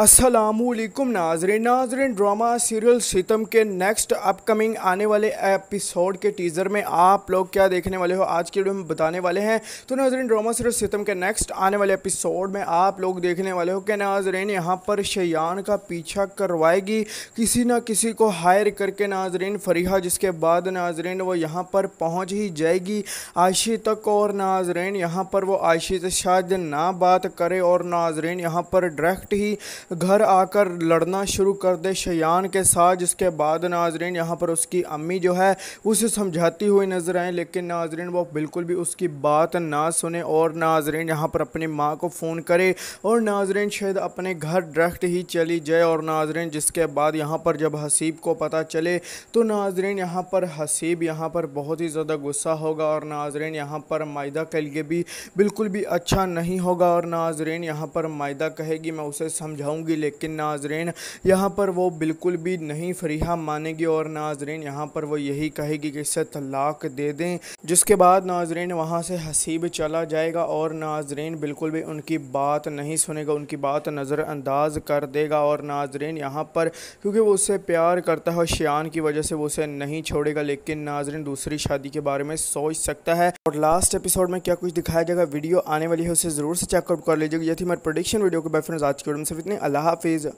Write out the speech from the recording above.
असलकुम नाजरे नाजरीन drama serial सितम के नेक्स्ट अपकमिंग आने वाले एपिसोड के टीज़र में आप लोग क्या देखने वाले हो आज की वीडियो में बताने वाले हैं तो नाजरन ड्रामा सीरियल सितम के नेक्स्ट आने वाले एपिसोड में आप लोग देखने वाले हो कि नाजरेन यहाँ पर शयान का पीछा करवाएगी किसी ना किसी को हायर करके नाजरेन फरीहा जिसके बाद नाजरीन वो यहाँ पर पहुँच ही जाएगी आयशी तक और नाजरेन यहाँ पर वो आयशी से शायद ना बात करे और नाजरेन यहाँ पर डायरेक्ट ही घर आकर लड़ना शुरू कर दे शयान के साथ जिसके बाद नाजरीन यहाँ पर उसकी अम्मी जो है उसे समझाती हुई नज़र आए लेकिन नाजरीन वो बिल्कुल भी उसकी बात ना सुने और नाजरीन यहाँ पर अपनी माँ को फ़ोन करे और नाजरीन शायद अपने घर डायरेक्ट ही चली जाए और नाजरीन जिसके बाद यहाँ पर जब हसीब को पता चले तो नाजरीन यहाँ पर हसीब यहाँ पर बहुत ही ज़्यादा गुस्सा होगा और नाजरीन यहाँ पर मायदा के लिए भी बिल्कुल भी अच्छा नहीं होगा और नाजरीन यहाँ पर मायदा कहेगी मैं उसे समझाऊँ दिखाऊंगी लेकिन नाजरेन यहाँ पर वो बिल्कुल भी नहीं फरीहा मानेगी और नाजरेन यहाँ पर वो यही कहेगी कि इसे तलाक दे दें जिसके बाद नाजरेन वहाँ से हसीब चला जाएगा और नाजरेन बिल्कुल भी उनकी बात नहीं सुनेगा उनकी बात नज़रअंदाज कर देगा और नाजरेन यहाँ पर क्योंकि वो उससे प्यार करता है और शान की वजह से वो उसे नहीं छोड़ेगा लेकिन नाजरीन दूसरी शादी के बारे में सोच सकता है और लास्ट एपिसोड में क्या कुछ दिखाया जाएगा वीडियो आने वाली है उसे ज़रूर से चेकआउट कर लीजिएगा ये थी प्रोडिक्शन वीडियो के बाय आज के वीडियो में सिर्फ इतने अल्लाह हाफिज़